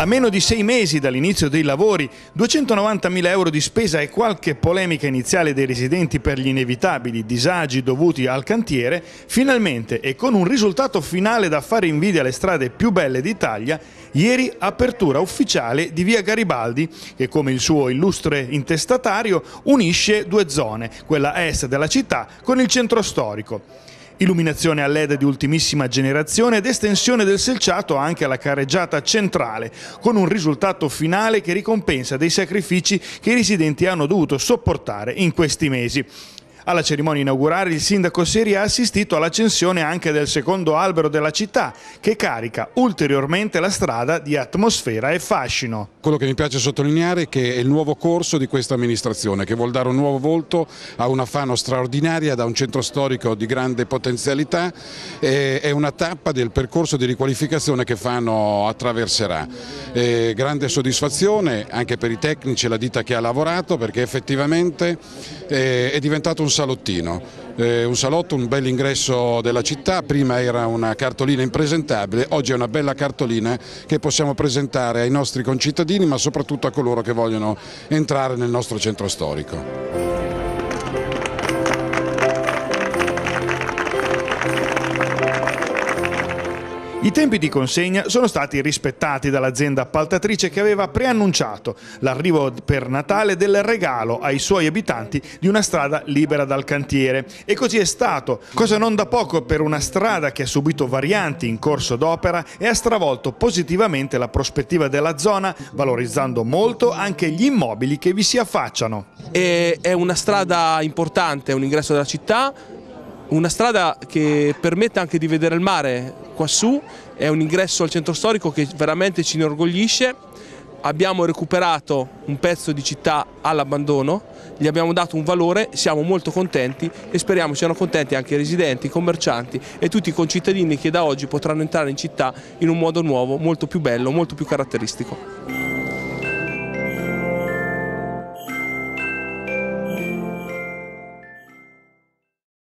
A meno di sei mesi dall'inizio dei lavori, 290.000 euro di spesa e qualche polemica iniziale dei residenti per gli inevitabili disagi dovuti al cantiere, finalmente e con un risultato finale da fare invidia alle strade più belle d'Italia, ieri apertura ufficiale di via Garibaldi che come il suo illustre intestatario unisce due zone, quella est della città con il centro storico illuminazione a LED di ultimissima generazione ed estensione del selciato anche alla carreggiata centrale, con un risultato finale che ricompensa dei sacrifici che i residenti hanno dovuto sopportare in questi mesi. Alla cerimonia inaugurale il sindaco Seri ha assistito all'accensione anche del secondo albero della città che carica ulteriormente la strada di atmosfera e fascino. Quello che mi piace sottolineare è che è il nuovo corso di questa amministrazione che vuol dare un nuovo volto a una Fano straordinaria da un centro storico di grande potenzialità è una tappa del percorso di riqualificazione che Fano attraverserà. È grande soddisfazione anche per i tecnici e la ditta che ha lavorato perché effettivamente eh, è diventato un salottino, eh, un salotto, un bel ingresso della città, prima era una cartolina impresentabile, oggi è una bella cartolina che possiamo presentare ai nostri concittadini ma soprattutto a coloro che vogliono entrare nel nostro centro storico. I tempi di consegna sono stati rispettati dall'azienda appaltatrice che aveva preannunciato l'arrivo per Natale del regalo ai suoi abitanti di una strada libera dal cantiere e così è stato, cosa non da poco per una strada che ha subito varianti in corso d'opera e ha stravolto positivamente la prospettiva della zona valorizzando molto anche gli immobili che vi si affacciano. Eh, è una strada importante, è un ingresso della città una strada che permette anche di vedere il mare quassù, è un ingresso al centro storico che veramente ci inorgoglisce. Abbiamo recuperato un pezzo di città all'abbandono, gli abbiamo dato un valore, siamo molto contenti e speriamo siano contenti anche i residenti, i commercianti e tutti i concittadini che da oggi potranno entrare in città in un modo nuovo, molto più bello, molto più caratteristico.